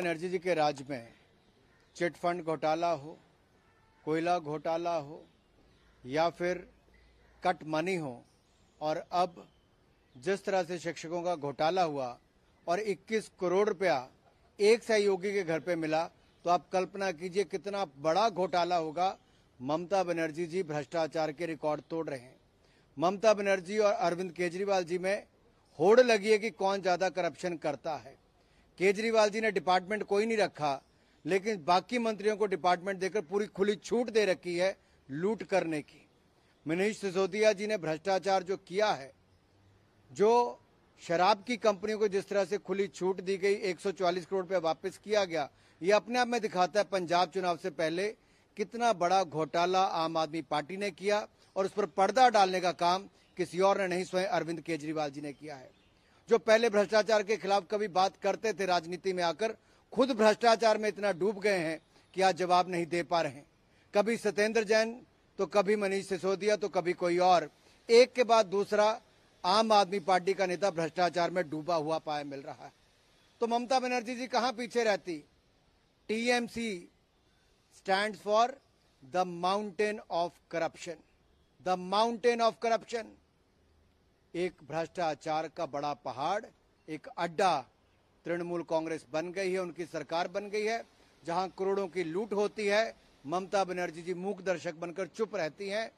बनर्जी जी के राज में चिटफंड घोटाला हो कोयला घोटाला हो या फिर कट मनी हो और अब जिस तरह से शिक्षकों का घोटाला हुआ और 21 करोड़ रुपया एक सहयोगी के घर पे मिला तो आप कल्पना कीजिए कितना बड़ा घोटाला होगा ममता बनर्जी जी भ्रष्टाचार के रिकॉर्ड तोड़ रहे हैं ममता बनर्जी और अरविंद केजरीवाल जी में होड़ लगी है कि कौन ज्यादा करप्शन करता है केजरीवाल जी ने डिपार्टमेंट कोई नहीं रखा लेकिन बाकी मंत्रियों को डिपार्टमेंट देकर पूरी खुली छूट दे रखी है लूट करने की मनीष सिसोदिया जी ने भ्रष्टाचार जो किया है जो शराब की कंपनियों को जिस तरह से खुली छूट दी गई 140 करोड़ रुपया वापस किया गया ये अपने आप में दिखाता है पंजाब चुनाव से पहले कितना बड़ा घोटाला आम आदमी पार्टी ने किया और उस पर पर्दा डालने का काम किसी और ने नहीं स्वयं अरविंद केजरीवाल जी ने किया है जो पहले भ्रष्टाचार के खिलाफ कभी बात करते थे राजनीति में आकर खुद भ्रष्टाचार में इतना डूब गए हैं कि आज जवाब नहीं दे पा रहे हैं कभी सत्येंद्र जैन तो कभी मनीष सिसोदिया तो कभी कोई और एक के बाद दूसरा आम आदमी पार्टी का नेता भ्रष्टाचार में डूबा हुआ पाया मिल रहा है तो ममता बनर्जी जी कहां पीछे रहती TMC stand for the mountain of corruption the mountain of corruption एक भ्रष्टाचार का बड़ा पहाड़ एक अड्डा तृणमूल कांग्रेस बन गई है उनकी सरकार बन गई है जहां करोड़ों की लूट होती है ममता बनर्जी जी मूक दर्शक बनकर चुप रहती हैं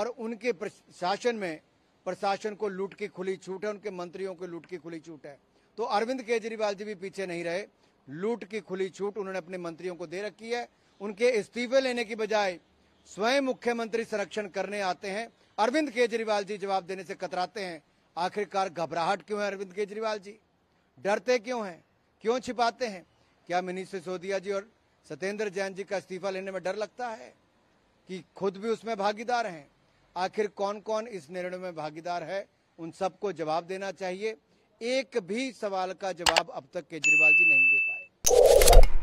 और उनके शासन में प्रशासन को लूट की खुली छूट है उनके मंत्रियों को लूट की खुली छूट है तो अरविंद केजरीवाल जी भी पीछे नहीं रहे लूट की खुली छूट उन्होंने अपने मंत्रियों को दे रखी है उनके इस्तीफे लेने की बजाय स्वयं मुख्यमंत्री संरक्षण करने आते हैं अरविंद केजरीवाल जी जवाब देने से कतराते हैं आखिरकार घबराहट क्यों है अरविंद केजरीवाल जी डरते क्यों हैं क्यों छिपाते हैं क्या मिनी सिसोदिया जी और सत्येंद्र जैन जी का इस्तीफा लेने में डर लगता है कि खुद भी उसमें भागीदार हैं आखिर कौन कौन इस निर्णय में भागीदार है उन सबको जवाब देना चाहिए एक भी सवाल का जवाब अब तक केजरीवाल जी नहीं दे पाए